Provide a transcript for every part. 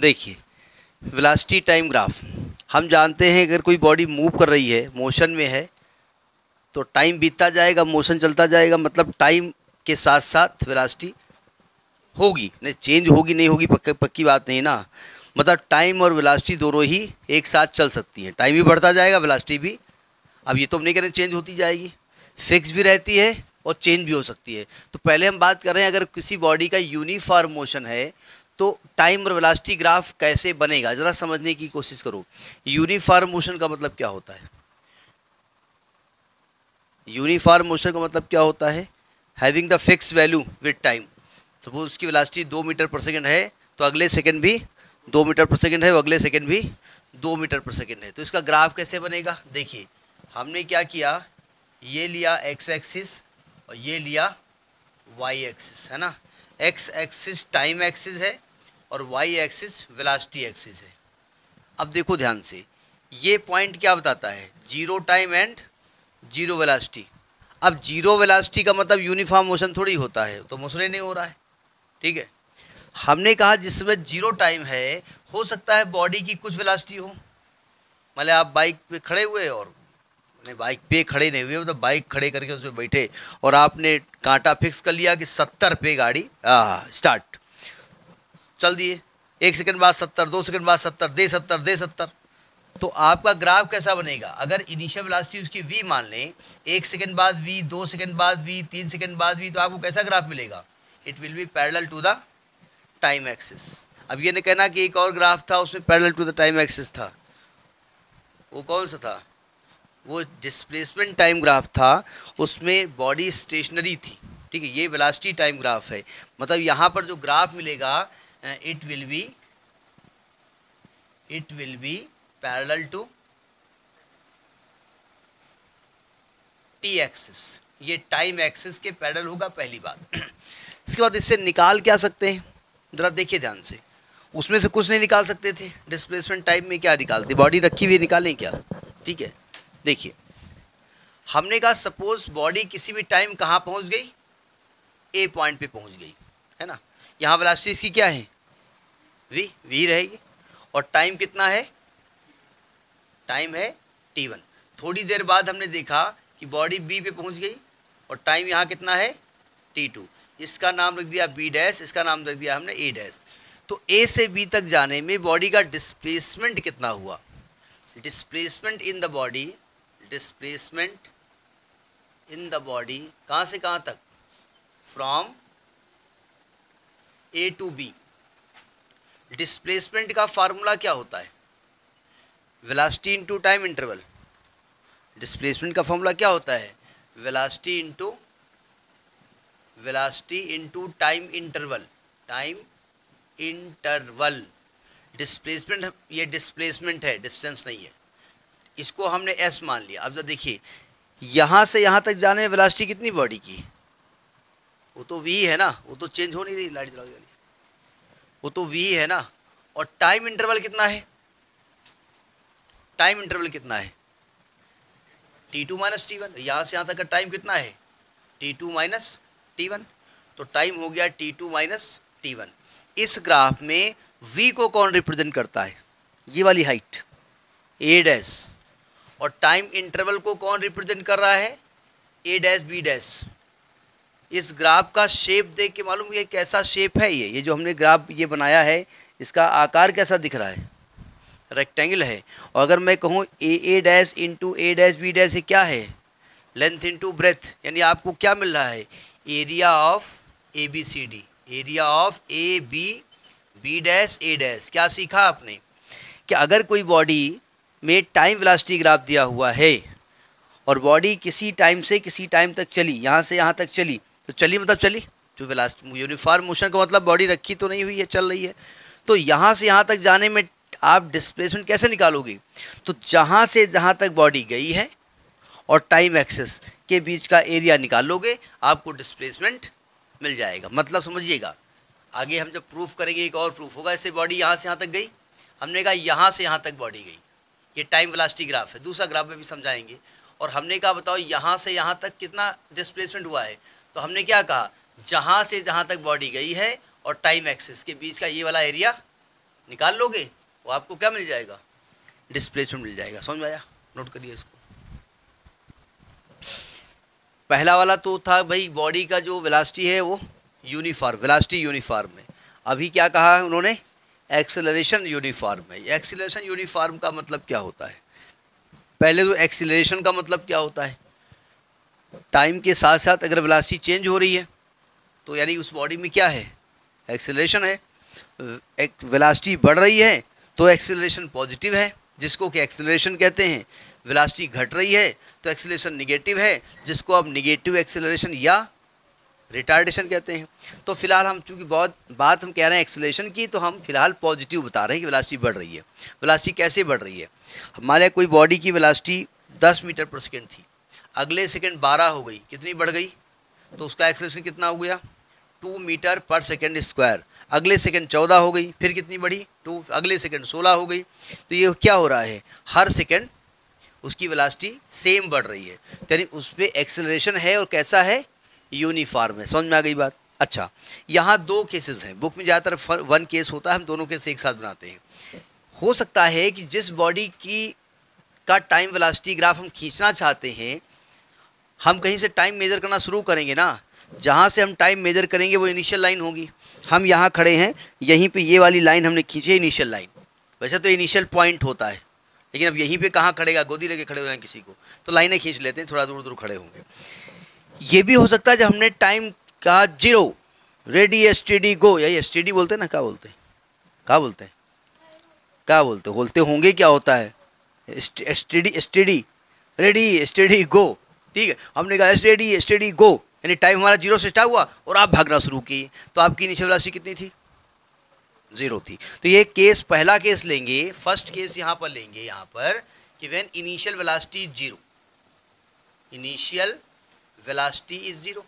देखिए velocity time graph हम जानते हैं अगर कोई बॉडी मूव कर रही है मोशन में है तो टाइम बीतता जाएगा मोशन चलता जाएगा मतलब टाइम के साथ साथ वेलोसिटी होगी नहीं चेंज होगी नहीं होगी पक्की पक्की बात नहीं ना मतलब टाइम और वेलोसिटी दोनों ही एक साथ चल सकती हैं टाइम भी बढ़ता जाएगा वेलोसिटी भी अब ये तो हम नहीं रहे चेंज होती जाएगी फिक्स भी रहती है और चेंज भी हो सकती है तो पहले हम बात कर रहे हैं अगर किसी बॉडी का यूनिफॉर्म मोशन है तो टाइम और वेलासिटी ग्राफ कैसे बनेगा ज़रा समझने की कोशिश करो यूनिफॉर्म मोशन का मतलब क्या होता है यूनिफॉर्म मोशन का मतलब क्या होता है having the fix value with time suppose उसकी वेलासिटी दो मीटर पर सेकेंड है तो अगले सेकेंड भी दो मीटर पर सेकेंड है अगले सेकेंड भी दो मीटर पर सेकेंड है तो इसका ग्राफ कैसे बनेगा देखिए हमने क्या किया ये लिया एक्स एक्सिस और ये लिया वाई एक्सिस है ना एक्स एक्सिस टाइम एक्सिस है और वाई एक्सिस वेलासिटी एक्सिस है अब देखो ध्यान से ये पॉइंट क्या बताता है zero time and zero velocity अब जीरो वेलासिटी का मतलब यूनिफॉर्म मोशन थोड़ी होता है तो मोशन ही नहीं हो रहा है ठीक है हमने कहा जिसमें जीरो टाइम है हो सकता है बॉडी की कुछ वेलासिटी हो मतलब आप बाइक पे खड़े हुए और नहीं बाइक पे खड़े नहीं हुए मतलब बाइक खड़े करके उसमें बैठे और आपने कांटा फिक्स कर लिया कि सत्तर पे गाड़ी आ, स्टार्ट चल दिए एक सेकंड बाद सत्तर दो सेकंड बाद सत्तर दे सत्तर दे सत्तर तो आपका ग्राफ कैसा बनेगा अगर इनिशियल वेलोसिटी उसकी वी मान लें एक सेकंड बाद वी दो सेकंड बाद वी तीन सेकंड बाद वी तो आपको कैसा ग्राफ मिलेगा it will be parallel to the time axis अब ये ने कहना कि एक और ग्राफ था उसमें parallel to the time axis था वो कौन सा था वो डिस्प्लेसमेंट टाइम ग्राफ था उसमें बॉडी स्टेशनरी थी ठीक है ये वेलासिटी टाइम ग्राफ है मतलब यहाँ पर जो ग्राफ मिलेगा uh, it will be it will be parallel to T axis ये टाइम एक्सिस के पैडल होगा पहली बात इसके बाद इससे निकाल क्या सकते हैं ज़रा देखिए ध्यान से उसमें से कुछ नहीं निकाल सकते थे डिस्प्लेसमेंट टाइम में क्या निकालते बॉडी रखी हुई निकालें क्या ठीक है देखिए हमने कहा सपोज बॉडी किसी भी टाइम कहाँ पहुँच गई ए पॉइंट पे पहुँच गई है ना यहाँ वेलासिटी इसकी क्या है वी वी रहेगी और टाइम कितना है टाइम है टी वन थोड़ी देर बाद हमने देखा कि बॉडी बी पे पहुँच गई और टाइम यहाँ कितना है टी टू इसका नाम रख दिया बी डैश इसका नाम रख दिया हमने ए डैश तो ए से बी तक जाने में बॉडी का डिस्प्लेसमेंट कितना हुआ displacement in the body displacement in the body कहाँ से कहाँ तक from A to B displacement का फार्मूला क्या होता है velocity into time interval displacement का फार्मूला क्या होता है velocity into velocity into time interval time interval displacement ये डिस्प्लेसमेंट है डिस्टेंस नहीं है इसको हमने एस मान लिया अब जब तो देखिए यहाँ से यहाँ तक जाने में वेलासिटी कितनी बॉडी की वो तो वी है ना वो तो चेंज हो नहीं रही लाइट जला वाली वो तो वी है ना और टाइम इंटरवल कितना है टाइम इंटरवल कितना है T two minus T one यहाँ से यहाँ तक का टाइम कितना है T two minus T one तो टाइम हो गया T two minus T one इस ग्राफ में वी को कौन रिप्रेजेंट करता है ये वाली हाइट ए डैश और टाइम इंटरवल को कौन रिप्रेजेंट कर रहा है ए डैश बी डैश इस ग्राफ का शेप देख के मालूम ये कैसा शेप है ये ये जो हमने ग्राफ ये बनाया है इसका आकार कैसा दिख रहा है रेक्टेंगल है और अगर मैं कहूँ A A dash into A dash B dash ये क्या है लेंथ इंटू ब्रेथ यानी आपको क्या मिल रहा है area of A B C D area of A B B dash A dash क्या सीखा आपने कि अगर कोई बॉडी में टाइम वेलोसिटी ग्राफ दिया हुआ है और बॉडी किसी टाइम से किसी टाइम तक चली यहाँ से यहाँ तक चली तो चली मतलब चली जो वेलास्ट यूनिफॉर्म मोशन का मतलब बॉडी रखी तो नहीं हुई है चल रही है तो यहाँ से यहाँ तक जाने में आप डिस्प्लेसमेंट कैसे निकालोगे तो जहाँ से जहाँ तक बॉडी गई है और टाइम एक्सेस के बीच का एरिया निकालोगे आपको डिस्प्लेसमेंट मिल जाएगा मतलब समझिएगा आगे हम जब प्रूफ करेंगे एक और प्रूफ होगा ऐसे बॉडी यहाँ से यहाँ तक गई हमने कहा यहाँ से यहाँ तक बॉडी गई ये टाइम वेलास्टी ग्राफ है दूसरा ग्राफ में भी समझाएंगे और हमने कहा बताओ यहाँ से यहाँ तक कितना डिस्प्लेसमेंट हुआ है तो हमने क्या कहा जहाँ से जहाँ तक बॉडी गई है और टाइम एक्सेस के बीच का ये वाला एरिया निकाल लोगे वो आपको क्या मिल जाएगा डिस्प्लेसमेंट मिल जाएगा समझ में आया नोट करिए इसको पहला वाला तो था भाई बॉडी का जो वेलासिटी है वो यूनिफॉर्म वेलासिटी यूनिफॉर्म है अभी क्या कहा उन्होंने एक्सेलरेशन यूनिफॉर्म है एक्सेलरेशन यूनिफॉर्म का मतलब क्या होता है पहले तो एक्सेलरेशन का मतलब क्या होता है टाइम के साथ साथ अगर वेलासिटी चेंज हो रही है तो यानी उस बॉडी में क्या है एक्सेलरेशन है एक वेलासिटी बढ़ रही है तो एक्सेलरेशन पॉजिटिव है जिसको कि एक्सेलरेशन कहते हैं वेलासिटी घट रही है तो एक्सेलरेशन निगेटिव है जिसको आप निगेटिव एक्सेलरेशन या रिटार्डेशन कहते हैं तो फिलहाल हम चूंकि बहुत बात हम कह रहे हैं एक्सेलेशन की तो हम फिलहाल पॉजिटिव बता रहे हैं कि वेलासिटी बढ़ रही है वेलासिटी कैसे बढ़ रही है हमारे कोई बॉडी की वेलासिटी 10 मीटर पर सेकेंड थी अगले सेकंड बारह हो गई कितनी बढ़ गई तो उसका एक्सलेशन कितना हो गया टू मीटर पर सेकेंड स्क्वायर अगले सेकेंड चौदह हो गई फिर कितनी बढ़ी टू अगले सेकेंड सोलह हो गई तो ये क्या हो रहा है हर सेकेंड उसकी वेलासिटी सेम बढ़ रही है यानी उस पर एक्सलेशन है और कैसा है यूनिफॉर्म है समझ में आ गई बात अच्छा यहाँ दो केसेस हैं बुक में ज़्यादातर वन केस होता है हम दोनों केस एक साथ बनाते हैं हो सकता है कि जिस बॉडी की का टाइम वेलासिटी ग्राफ हम खींचना चाहते हैं हम कहीं से टाइम मेज़र करना शुरू करेंगे ना जहाँ से हम टाइम मेज़र करेंगे वो इनिशियल लाइन होगी हम यहाँ खड़े हैं यहीं पे ये वाली लाइन हमने खींची है इनिशियल लाइन वैसे तो इनिशियल पॉइंट होता है लेकिन अब यहीं पे कहाँ खड़ेगा गोदी लेके खड़े हुए हैं किसी को तो लाइनें खींच लेते हैं थोड़ा दूर दूर खड़े होंगे ये भी हो सकता है जब हमने टाइम कहा zero ready S T D go यही एस टी डी बोलते हैं ना क्या बोलते हैं क्या बोलते हैं क्या बोलते बोलते होंगे क्या होता है S T D ready study go ठीक है हमने कहा स्टेडी स्टेडी गो यानी टाइम हमारा जीरो से स्टार्ट हुआ और आप भागना शुरू किए तो आपकी इनिशियल वेलोसिटी कितनी थी ज़ीरो थी तो ये केस पहला केस लेंगे फर्स्ट केस यहाँ पर लेंगे यहाँ पर कि when initial velocity zero initial velocity is zero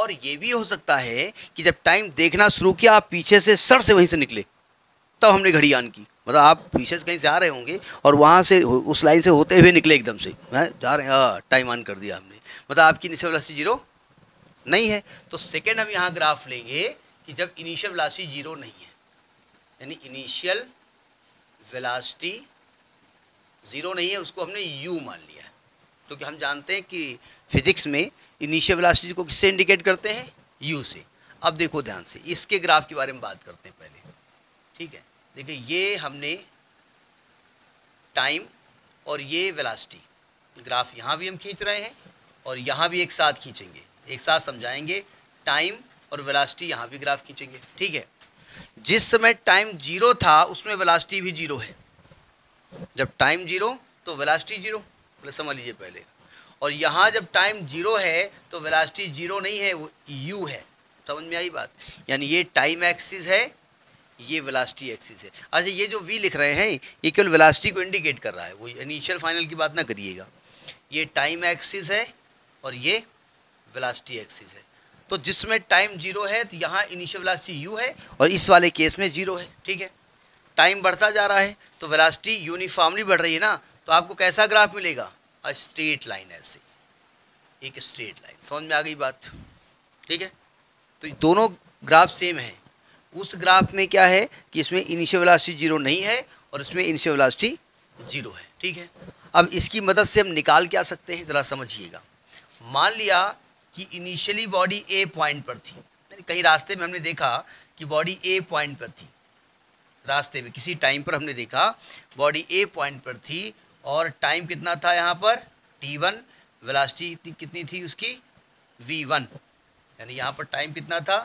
और ये भी हो सकता है कि जब टाइम देखना शुरू किया आप पीछे से सर से वहीं से निकले तब हमने घड़ी ऑन की मतलब आप पीछे से कहीं से आ रहे होंगे और वहाँ से उस लाइन से होते हुए निकले एकदम से हैं जा रहे हैं टाइम हाँ, ऑन कर दिया हमने मतलब आपकी इनिशियल वेलोसिटी जीरो नहीं है तो सेकेंड हम यहाँ ग्राफ लेंगे कि जब इनिशियल वेलोसिटी जीरो नहीं है यानी इनिशियल वेलोसिटी ज़ीरो नहीं है उसको हमने यू मान लिया क्योंकि तो हम जानते हैं कि फिजिक्स में इनिशियल वेलोसिटी को किससे इंडिकेट करते हैं यू से अब देखो ध्यान से इसके ग्राफ के बारे में बात करते हैं पहले ठीक है देखिए ये हमने टाइम और ये वेलासिटी ग्राफ यहाँ भी हम खींच रहे हैं और यहाँ भी एक साथ खींचेंगे एक साथ समझाएंगे टाइम और वेलासिटी यहाँ भी ग्राफ खींचेंगे ठीक है जिस समय टाइम जीरो था उसमें वेलासिटी भी जीरो है जब टाइम जीरो तो वेलासिटी जीरो मतलब समझ लीजिए पहले और यहाँ जब टाइम जीरो है तो वेलासिटी जीरो नहीं है वो यू है समझ में आई बात यानी ये टाइम एक्सिस है ये वेलासिटी एक्सिस है अच्छा ये जो वी लिख रहे हैं ये केवल वेलासिटी को इंडिकेट कर रहा है वो इनिशियल फाइनल की बात ना करिएगा ये टाइम एक्सिस है और ये वेलासिटी एक्सिस है तो जिसमें टाइम जीरो है तो यहाँ इनिशियल वेलासिटी यू है और इस वाले केस में जीरो है ठीक है टाइम बढ़ता जा रहा है तो वेलासिटी यूनिफॉर्मली बढ़ रही है ना तो आपको कैसा ग्राफ मिलेगा अ स्ट्रेट लाइन ऐसे एक स्ट्रेट लाइन समझ में आ गई बात ठीक है तो दोनों ग्राफ सेम है उस ग्राफ में क्या है कि इसमें इनिशियल वेलासिटी जीरो नहीं है और इसमें इनिशियल वेलासिटी जीरो है ठीक है अब इसकी मदद से हम निकाल के आ सकते हैं ज़रा समझिएगा मान लिया कि इनिशियली बॉडी ए पॉइंट पर थी कहीं रास्ते में हमने देखा कि बॉडी ए पॉइंट पर थी रास्ते में किसी टाइम पर हमने देखा बॉडी ए पॉइंट पर थी और टाइम कितना था यहाँ पर टी वन वेलासिटी कितनी थी उसकी वी वन यानी यहाँ पर टाइम कितना था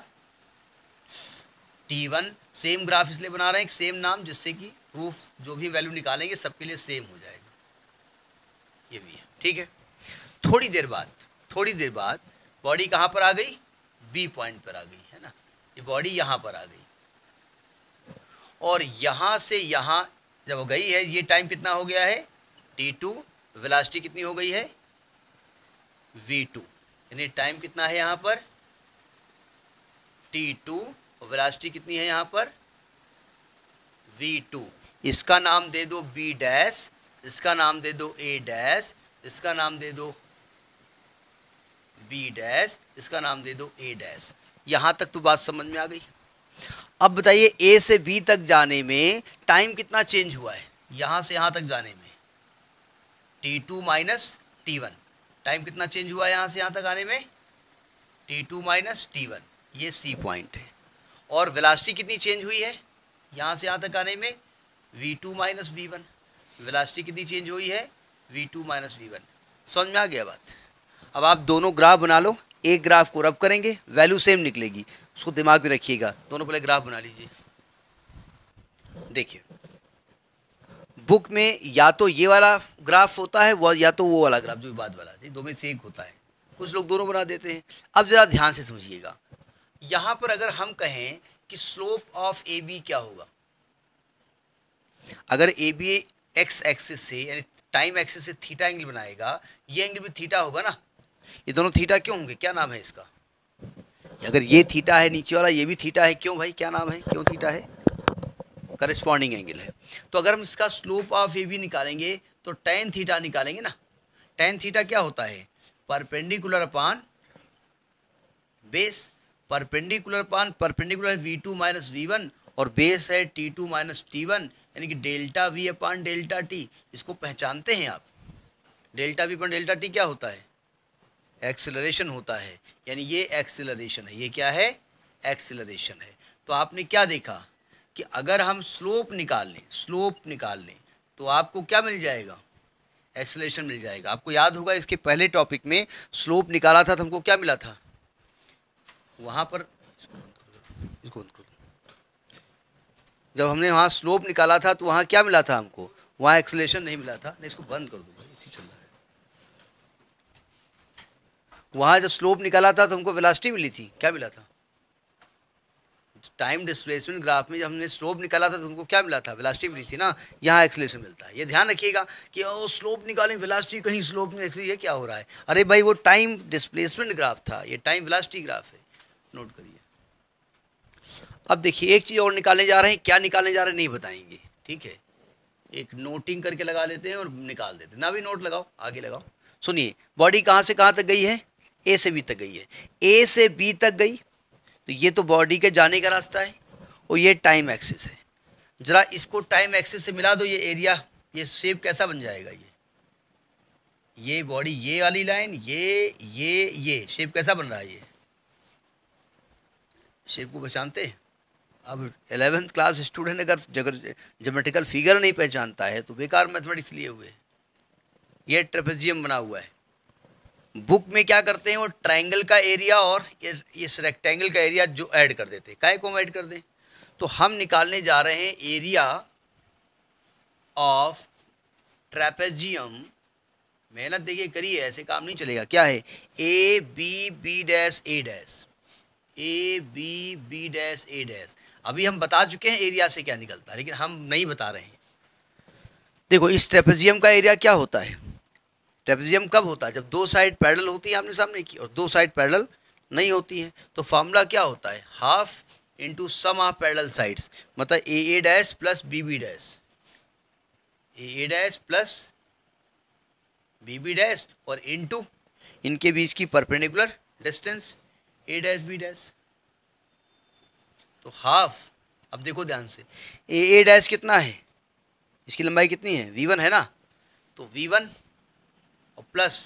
टी वन सेम ग्राफ इसलिए बना रहे हैं सेम नाम जिससे कि प्रूफ जो भी वैल्यू निकालेंगे सबके लिए सेम हो जाएगा ये भी है ठीक है थोड़ी देर बाद थोड़ी देर बाद बॉडी कहाँ पर आ गई बी पॉइंट पर आ गई है ना ये बॉडी यहाँ पर आ गई और यहाँ से यहाँ जब गई है ये टाइम कितना हो गया है टी टू वेलासिटी कितनी हो गई है वी टू यानी टाइम कितना है यहाँ पर टी टू और वेलासिटी कितनी है यहाँ पर वी टू इसका नाम दे दो बी डैश इसका नाम दे दो ए डैश इसका नाम दे दो बी डैश इसका नाम दे दो ए डैश यहाँ तक तो बात समझ में आ गई अब बताइए ए से बी तक जाने में टाइम कितना चेंज हुआ है यहाँ से यहाँ तक जाने में T two minus T one time कितना चेंज हुआ है यहाँ से यहाँ तक आने में T two minus T one ये सी पॉइंट है और वेलासिटी कितनी चेंज हुई है यहाँ से यहाँ तक आने में V two minus V one कितनी चेंज हुई है V two minus V one समझ में आ गया बात अब आप दोनों ग्राफ बना लो एक ग्राफ को रब करेंगे वैल्यू सेम निकलेगी उसको दिमाग में रखिएगा दोनों पहले ग्राफ बना लीजिए देखिए बुक में या तो ये वाला ग्राफ होता है या तो वो वाला ग्राफ जो बाद वाला दो में से एक होता है कुछ लोग दोनों बना देते हैं अब ज़रा ध्यान से समझिएगा यहां पर अगर हम कहें कि स्लोप ऑफ ए बी क्या होगा अगर ए बी एक्स एक्सिस से यानी टाइम एक्सिस से थीटा एंगल बनाएगा ये एंगल भी थीटा होगा ना ये दोनों थीटा क्यों होंगे क्या नाम है इसका अगर ये थीटा है नीचे वाला ये भी थीटा है क्यों भाई क्या नाम है क्यों थीटा है करिस्पॉन्डिंग एंगल है तो अगर हम इसका स्लोप ऑफ ए बी निकालेंगे तो टेन थीटा निकालेंगे ना टेन थीटा क्या होता है perpendicular upon base perpendicular upon perpendicular V two minus V one और बेस है T two minus T one यानी कि delta V upon delta T इसको पहचानते हैं आप delta V upon delta T क्या होता है एक्सेलरेशन होता है यानी ये एक्सेलरेशन है ये क्या है एक्सेलरेशन है तो आपने क्या देखा कि अगर हम स्लोप निकाल लें स्लोप निकाल लें तो आपको क्या मिल जाएगा एक्सेलरेशन मिल जाएगा आपको याद होगा इसके पहले टॉपिक में स्लोप निकाला था तो हमको क्या मिला था वहाँ पर इसको बंद जब हमने वहाँ स्लोप निकाला था तो वहाँ क्या मिला था हमको वहाँ एक्सलेशन नहीं मिला था नहीं इसको बंद कर दो इसी चल रहा है वहाँ जब स्लोप निकाला था तो हमको वेलासिटी मिली थी क्या मिला था टाइम डिस्प्लेसमेंट ग्राफ में जब हमने स्लोप निकाला था तो हमको क्या मिला था वेलासिटी मिली थी ना यहाँ एक्सलेशन मिलता है ये ध्यान रखिएगा कि ओ स्लोप निकालें वेलासिटी कहीं स्लोप में ये क्या हो रहा है अरे भाई वो टाइम डिस्प्लेसमेंट ग्राफ था ये टाइम वेलासिटी ग्राफ है नोट करिए अब देखिए एक चीज़ और निकालने जा रहे हैं क्या निकालने जा रहे हैं नहीं बताएंगे ठीक है एक नोटिंग करके लगा लेते हैं और निकाल देते हैं ना भी नोट लगाओ आगे लगाओ सुनिए बॉडी कहाँ से कहाँ तक गई है ए से बी तक गई है ए से बी तक गई तो ये तो बॉडी के जाने का रास्ता है और ये टाइम एक्सिस है ज़रा इसको टाइम एक्सिस से मिला दो ये एरिया ये शेप कैसा बन जाएगा ये ये बॉडी ये वाली लाइन ये ये ये शेप कैसा बन रहा है ये शेप को पहचानते हैं अब एलेवेंथ क्लास स्टूडेंट अगर जगह जोमेटिकल फिगर नहीं पहचानता है तो बेकार मैथमेटिक्स लिए हुए हैं यह ट्रेपेजियम बना हुआ है बुक में क्या करते हैं वो ट्राइंगल का एरिया और इस रेक्टेंगल का एरिया जो ऐड कर देते हैं काय को हम ऐड कर दें तो हम निकालने जा रहे हैं एरिया ऑफ ट्रेपेजियम मेहनत देखिए करिए ऐसे काम नहीं चलेगा क्या है A B B dash A dash A B B dash A dash अभी हम बता चुके हैं एरिया से क्या निकलता है लेकिन हम नहीं बता रहे हैं देखो इस ट्रेपेजियम का एरिया क्या होता है ट्रेपेजियम कब होता है जब दो साइड पैडल होती है आपने सामने की और दो साइड पैडल नहीं होती है तो फार्मूला क्या होता है half into sum of parallel sides मतलब A A dash plus B B dash A A dash plus B B dash और इंटू इनके बीच की perpendicular distance A dash B dash तो हाफ अब देखो ध्यान से ए ए डैश कितना है इसकी लंबाई कितनी है वी वन है ना तो वी वन और प्लस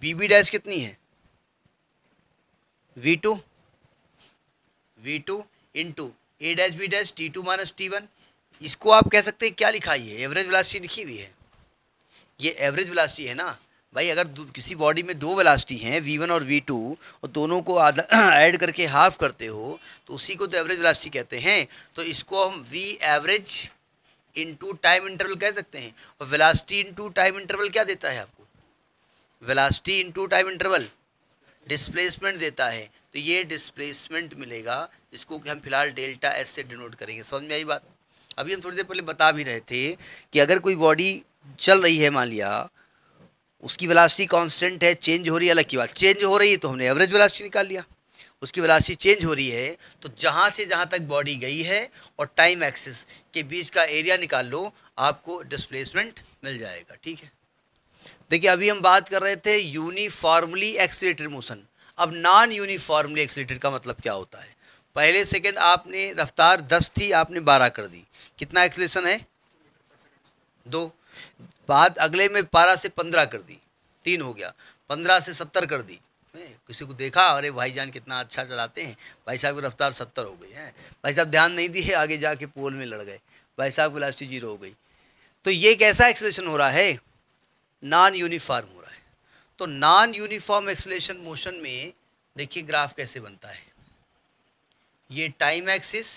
बी बी डैश कितनी है V two V two into A dash B dash T two minus T one इसको आप कह सकते हैं क्या लिखा है एवरेज वेलोसिटी लिखी हुई है ये एवरेज वेलोसिटी है ना भाई अगर किसी बॉडी में दो वेलासिटी हैं वी वन और वी टू और दोनों को ऐड करके हाफ करते हो तो उसी को तो एवरेज वेलासिटी कहते हैं तो इसको हम V average into time interval कह सकते हैं और वेलासिटी इनटू टाइम इंटरवल क्या देता है आपको velocity into time interval displacement देता है तो ये डिस्प्लेसमेंट मिलेगा इसको कि हम फिलहाल डेल्टा एस से डिनोट करेंगे समझ में आई बात अभी हम थोड़ी देर पहले बता भी रहे थे कि अगर कोई बॉडी चल रही है मान लिया उसकी वेलासिटी कांस्टेंट है चेंज हो रही है अलग की बात चेंज हो रही है तो हमने एवरेज वेलासिटी निकाल लिया उसकी वेलासिटी चेंज हो रही है तो जहाँ से जहाँ तक बॉडी गई है और टाइम एक्सिस के बीच का एरिया निकाल लो आपको डिस्प्लेसमेंट मिल जाएगा ठीक है देखिए अभी हम बात कर रहे थे यूनिफॉर्मली एक्सीटेड मोशन अब नॉन यूनिफॉर्मली एक्सीटेड का मतलब क्या होता है पहले सेकेंड आपने रफ्तार दस थी आपने बारह कर दी कितना एक्सलेशन है दो बात अगले में बारह से पंद्रह कर दी तीन हो गया पंद्रह से सत्तर कर दी किसी को देखा अरे भाईजान कितना अच्छा चलाते हैं भाई साहब की रफ्तार सत्तर हो गई है भाई साहब ध्यान नहीं दिए आगे जाके पोल में लड़ गए भाई साहब की लास्टी जीरो हो गई तो ये कैसा एक्सलेशन हो रहा है नॉन यूनिफॉर्म हो रहा है तो नॉन यूनिफॉर्म एक्सलेशन मोशन में देखिए ग्राफ कैसे बनता है ये टाइम एक्सिस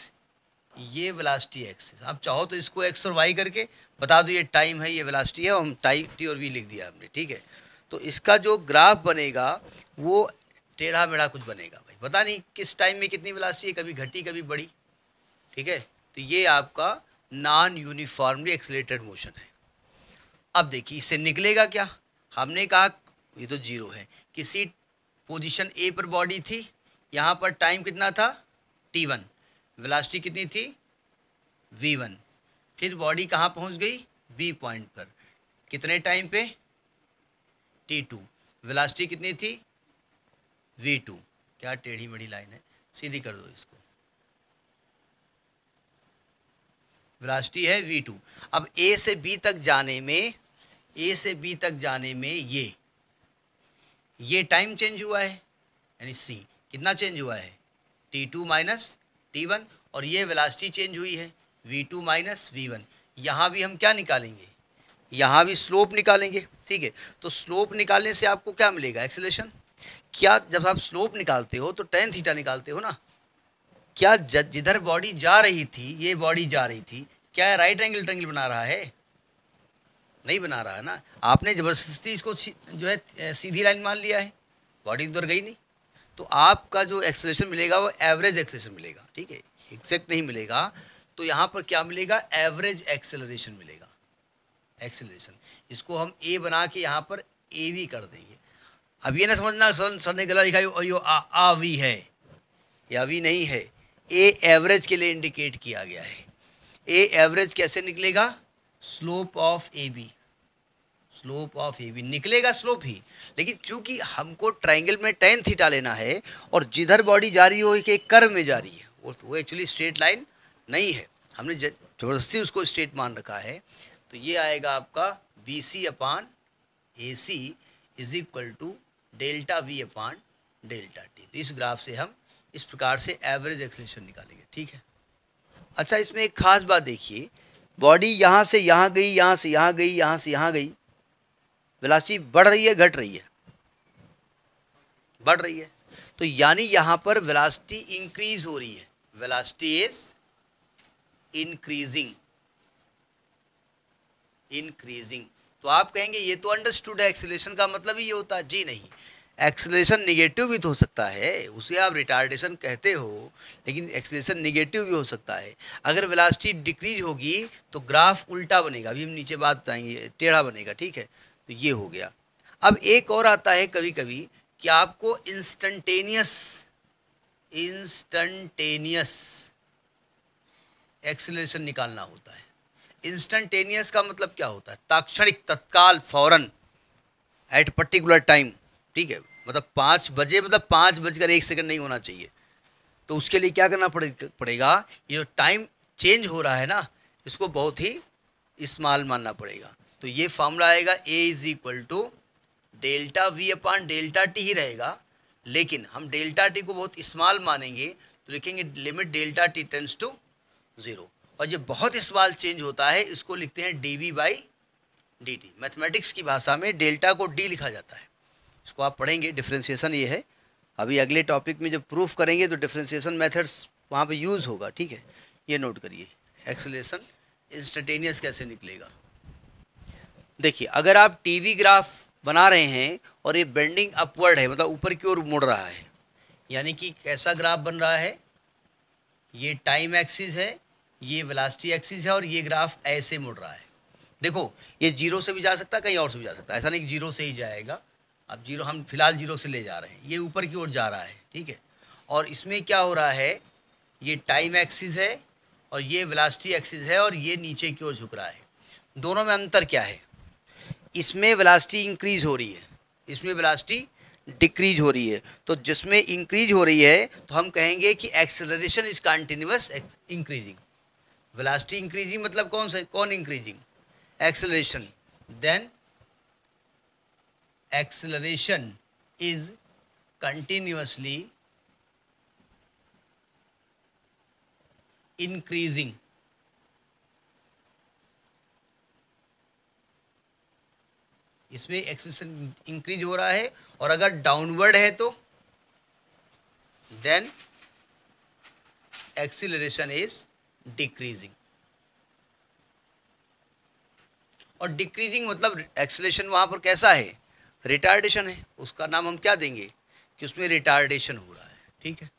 ये वेलासिटी एक्सिस आप चाहो तो इसको एक्स और वाई करके बता दो ये टाइम है ये वेलासिटी है और हम टाइम टी और वी लिख दिया हमने ठीक है तो इसका जो ग्राफ बनेगा वो टेढ़ा मेढ़ा कुछ बनेगा भाई पता नहीं किस टाइम में कितनी वेलासिटी है कभी घटी कभी बढ़ी ठीक है तो ये आपका नॉन यूनिफॉर्मली एक्सलेटेड मोशन है अब देखिए इससे निकलेगा क्या हमने कहा ये तो जीरो है किसी पोजिशन ए पर बॉडी थी यहाँ पर टाइम कितना था टी वन वेलासिटी कितनी थी वी वन फिर बॉडी कहाँ पहुँच गई बी पॉइंट पर कितने टाइम पे टी टू वेलासिटी कितनी थी वी टू क्या टेढ़ी मेढ़ी लाइन है सीधी कर दो इसको वेलासिटी है वी टू अब ए से बी तक जाने में ए से बी तक जाने में ये ये टाइम चेंज हुआ है यानी सी कितना चेंज हुआ है T two minus T one और ये वेलासिटी चेंज हुई है V two minus V one यहाँ भी हम क्या निकालेंगे यहाँ भी स्लोप निकालेंगे ठीक है तो स्लोप निकालने से आपको क्या मिलेगा एक्सेलेशन क्या जब आप स्लोप निकालते हो तो टेन थीटा निकालते हो ना क्या जिधर बॉडी जा रही थी ये बॉडी जा रही थी क्या राइट एंगल ट्रेंगल बना रहा है नहीं बना रहा है ना आपने ज़बरदस्ती इसको जो है सीधी लाइन मान लिया है बॉडी उधर गई नहीं तो आपका जो एक्सलेशन मिलेगा वो एवरेज एक्सलेशन मिलेगा ठीक है एग्जैक्ट नहीं मिलेगा तो यहाँ पर क्या मिलेगा एवरेज एक्सेलरेशन मिलेगा एक्सेलरेशन इसको हम ए बना के यहाँ पर ए वी कर देंगे अब ये ना समझना सर सर ने गला लिखा यो आ वी है या वी नहीं है ए एवरेज के लिए इंडिकेट किया गया है ए एवरेज कैसे निकलेगा slope of A B slope of A B निकलेगा स्लोप ही लेकिन चूंकि हमको ट्राइंगल में टेन थीटा लेना है और जिधर बॉडी जा रही हो एक कर्व में जा रही है वो वो एक्चुअली स्ट्रेट लाइन नहीं है हमने ज़बरदस्ती उसको स्ट्रेट मान रखा है तो ये आएगा आपका B C upon A C is equal to delta V upon delta T तो इस ग्राफ से हम इस प्रकार से एवरेज एक्सलेशन निकालेंगे ठीक है अच्छा इसमें एक ख़ास बात देखिए बॉडी यहाँ से यहाँ गई यहाँ से यहाँ गई यहाँ से यहाँ गई वेलासिटी बढ़ रही है घट रही है बढ़ रही है तो यानी यहां पर वेलासिटी इंक्रीज हो रही है वेलासिटी इज इंक्रीजिंग इंक्रीजिंग तो आप कहेंगे ये तो अंडरस्टूड है एक्सेलेशन का मतलब ही ये होता है जी नहीं एक्सेलेशन निगेटिव भी तो हो सकता है उसे आप रिटार्डेशन कहते हो लेकिन एक्सेलेशन निगेटिव भी हो सकता है अगर वेलासिटी डिक्रीज होगी तो ग्राफ उल्टा बनेगा अभी हम नीचे बात बताएंगे टेढ़ा बनेगा ठीक है तो ये हो गया अब एक और आता है कभी कभी कि आपको इंस्टेंटेनियस इंस्टेंटेनियस एक्सेलरेशन निकालना होता है इंस्टेंटेनियस का मतलब क्या होता है ताक्षणिक तत्काल फौरन एट पर्टिकुलर टाइम ठीक है मतलब पाँच बजे मतलब पाँच बजकर एक सेकंड नहीं होना चाहिए तो उसके लिए क्या करना पड़े, पड़ेगा ये टाइम चेंज हो रहा है ना इसको बहुत ही इस्माल मानना पड़ेगा तो ये फार्मूला आएगा A is equal to delta V upon delta T ही रहेगा लेकिन हम डेल्टा टी को बहुत स्मॉल मानेंगे तो लिखेंगे limit delta T tends to zero और ये बहुत स्मॉल चेंज होता है इसको लिखते हैं D V by D T mathematics की भाषा में डेल्टा को डी लिखा जाता है इसको आप पढ़ेंगे डिफ्रेंसिएशन ये है अभी अगले टॉपिक में जब प्रूफ करेंगे तो डिफ्रेंसिएशन मैथड्स वहाँ पर यूज़ होगा ठीक है ये नोट करिए एक्सलेशन इंस्टेंटेनियस कैसे निकलेगा देखिए अगर आप टीवी ग्राफ बना रहे हैं और ये बेंडिंग अपवर्ड है मतलब ऊपर की ओर मुड़ रहा है यानी कि कैसा ग्राफ बन रहा है ये टाइम एक्सिस है ये वेलासिटी एक्सिस है और ये ग्राफ ऐसे मुड़ रहा है देखो ये जीरो से भी जा सकता है कहीं और से भी जा सकता है ऐसा नहीं कि जीरो से ही जाएगा अब जीरो हम फिलहाल जीरो से ले जा रहे हैं ये ऊपर की ओर जा रहा है ठीक है और इसमें क्या हो रहा है ये टाइम एक्सिस है और ये वेलासिटी एक्सिस है और ये नीचे की ओर झुक रहा है दोनों में अंतर क्या है इसमें वेलासिटी इंक्रीज हो रही है इसमें वेलासिटी डिक्रीज हो रही है तो जिसमें इंक्रीज हो रही है तो हम कहेंगे कि acceleration is continuous increasing velocity increasing मतलब कौन सा कौन increasing acceleration then acceleration is continuously increasing इसमें एक्सेशन इंक्रीज हो रहा है और अगर डाउनवर्ड है तो देन एक्सिलेशन इज डिक्रीजिंग और डिक्रीजिंग मतलब एक्सीलेशन वहां पर कैसा है रिटार्डेशन है उसका नाम हम क्या देंगे कि उसमें रिटार्डेशन हो रहा है ठीक है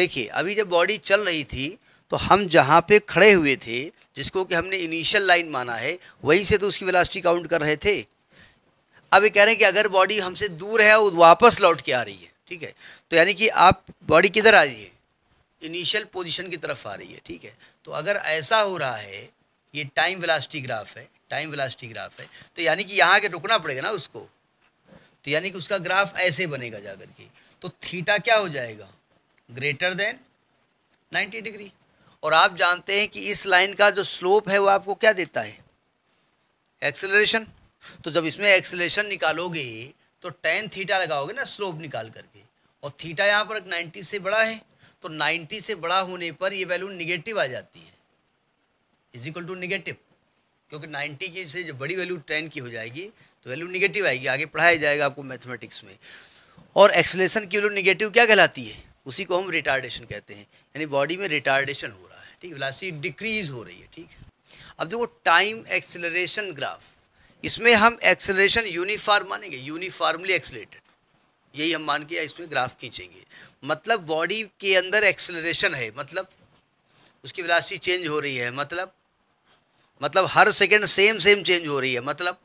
देखिए अभी जब बॉडी चल रही थी तो हम जहाँ पे खड़े हुए थे जिसको कि हमने इनिशियल लाइन माना है वहीं से तो उसकी वेलासिटी काउंट कर रहे थे अब ये कह रहे हैं कि अगर बॉडी हमसे दूर है और वापस लौट के आ रही है ठीक है तो यानी कि आप बॉडी किधर आ रही है इनिशियल पोजिशन की तरफ आ रही है ठीक है तो अगर ऐसा हो रहा है ये टाइम वेलासिटी ग्राफ है टाइम वेलासिटी ग्राफ है तो यानी कि यहाँ के रुकना पड़ेगा ना उसको तो यानी कि उसका ग्राफ ऐसे बनेगा जाकर के तो थीटा क्या हो जाएगा ग्रेटर देन 90 डिग्री और आप जानते हैं कि इस लाइन का जो स्लोप है वो आपको क्या देता है एक्सेलरेशन तो जब इसमें एक्सेलरेशन निकालोगे तो टेन थीटा लगाओगे ना स्लोप निकाल करके और थीटा यहाँ पर 90 से बड़ा है तो 90 से बड़ा होने पर ये वैल्यू निगेटिव आ जाती है इज इक्वल टू निगेटिव क्योंकि नाइन्टी की से जब बड़ी वैल्यू टेन की हो जाएगी तो वैल्यू निगेटिव आएगी आगे पढ़ाया जाएगा आपको मैथमेटिक्स में और एक्सलेशन की वैल्यू निगेटिव क्या कहलाती है उसी को हम रिटार्डेशन कहते हैं यानी बॉडी में रिटार्डेशन हुआ ठीक वेलासिटी डिक्रीज़ हो रही है ठीक है अब देखो टाइम एक्सेलरेशन ग्राफ इसमें हम एक्सेलरेशन यूनिफॉर्म मानेंगे यूनिफॉर्मली एक्सेलेटेड यही हम मान के इसमें ग्राफ खींचेंगे मतलब बॉडी के अंदर एक्सेलरेशन है मतलब उसकी वेलासिटी चेंज हो रही है मतलब मतलब हर सेकंड सेम सेम चेंज हो रही है मतलब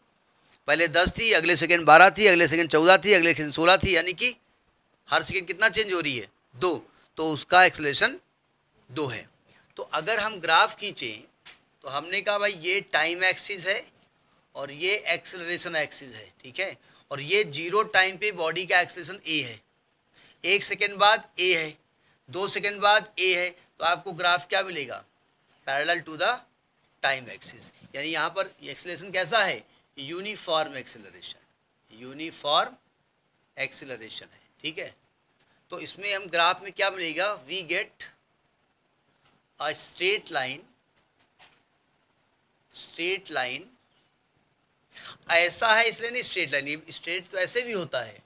पहले दस थी अगले सेकंड बारह थी अगले सेकंड चौदह थी अगले सेकंड सोलह थी यानी कि हर सेकंड कितना चेंज हो रही है दो तो उसका एक्सेलेशन दो है तो अगर हम ग्राफ खींचें तो हमने कहा भाई ये टाइम एक्सिस है और ये एक्सेलरेशन एक्सिस है ठीक है और ये जीरो टाइम पे बॉडी का एक्सेलरेशन ए है एक सेकेंड बाद ए है दो सेकेंड बाद ए है तो आपको ग्राफ क्या मिलेगा parallel to the time axis यानी यहाँ पर एक्सेलेशन कैसा है यूनिफॉर्म एक्सेलरेशन यूनिफॉर्म एक्सेलरेशन है ठीक है तो इसमें हम ग्राफ में क्या मिलेगा we get a straight line straight line ऐसा है इसलिए नहीं स्ट्रेट लाइन स्ट्रेट तो ऐसे भी होता है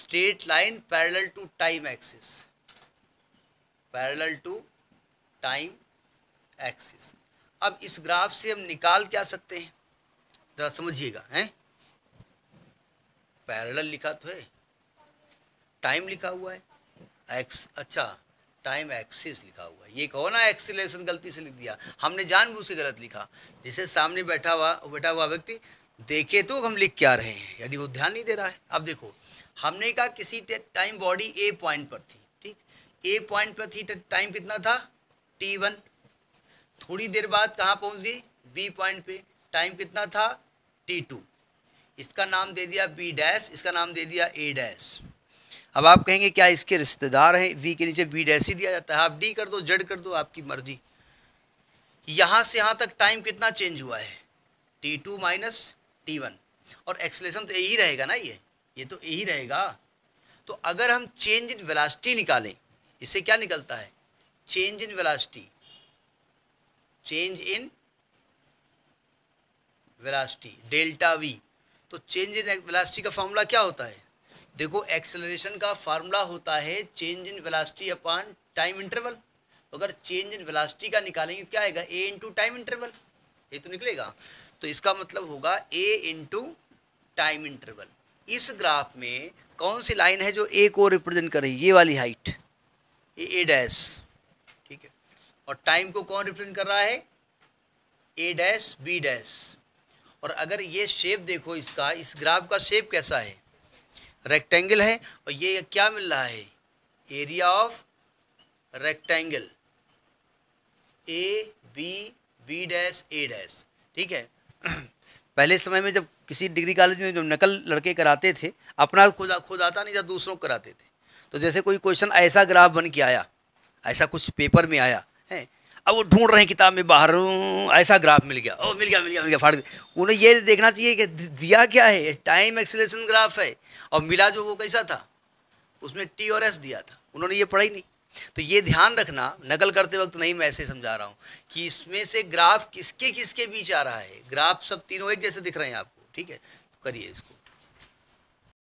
straight line parallel to time axis parallel to time axis अब इस ग्राफ से हम निकाल क्या सकते हैं ज़रा समझिएगा हैं पैरेलल लिखा तो है टाइम लिखा हुआ है एक्स अच्छा टाइम एक्सिस लिखा हुआ है ये कहो ना एक्सीलेशन गलती से लिख दिया हमने जानबूझ से गलत लिखा जिसे सामने बैठा हुआ बैठा हुआ व्यक्ति देखे तो हम लिख क्या रहे हैं यानी वो ध्यान नहीं दे रहा है अब देखो हमने कहा किसी टाइम बॉडी ए पॉइंट पर थी ठीक ए पॉइंट पर थी टाइम तो कितना था टी वन थोड़ी देर बाद कहाँ पहुँच गई बी पॉइंट पे टाइम कितना था टी टू इसका नाम दे दिया बी डैश इसका नाम दे दिया ए डैश अब आप कहेंगे क्या इसके रिश्तेदार हैं वी के नीचे वी डैसी दिया जाता है आप डी कर दो जड कर दो आपकी मर्जी यहाँ से यहाँ तक टाइम कितना चेंज हुआ है T two minus T one और एक्सलेशन तो यही रहेगा ना ये ये तो यही रहेगा तो अगर हम चेंज इन वेलासिटी निकालें इससे क्या निकलता है change in velocity change in velocity delta V तो चेंज इन वेलासिटी का फॉर्मूला क्या होता है देखो एक्सेलरेशन का फार्मूला होता है change in velocity upon time interval अगर चेंज इन वेलासिटी का निकालेंगे तो क्या आएगा ए इंटू टाइम इंटरवल ये तो निकलेगा तो इसका मतलब होगा ए इंटू टाइम इंटरवल इस ग्राफ में कौन सी लाइन है जो ए को रिप्रेजेंट कर रही है ये वाली हाइट ये ए डैश ठीक है और टाइम को कौन रिप्रेजेंट कर रहा है ए डैश बी डैश और अगर ये शेप देखो इसका इस ग्राफ का शेप कैसा है रेक्टेंगल है और ये क्या मिल रहा है area of rectangle A B B dash A dash ठीक है पहले समय में जब किसी डिग्री कॉलेज में जब नकल लड़के कराते थे अपना खुद खुद आता नहीं था दूसरों को कराते थे तो जैसे कोई क्वेश्चन ऐसा ग्राफ बन के आया ऐसा कुछ पेपर में आया है अब वो ढूंढ रहे हैं किताब में बाहर ऐसा ग्राफ मिल गया ओ मिल गया मिल गया मिल गया फाड़ उन्हें ये देखना चाहिए कि दिया क्या है टाइम एक्सेलेशन ग्राफ है और मिला जो वो कैसा था उसमें टी और एस दिया था उन्होंने ये पढ़ा ही नहीं तो ये ध्यान रखना नकल करते वक्त नहीं मैं ऐसे समझा रहा हूँ कि इसमें से ग्राफ किसके किसके बीच आ रहा है ग्राफ सब तीनों एक जैसे दिख रहे हैं आपको ठीक है तो करिए इसको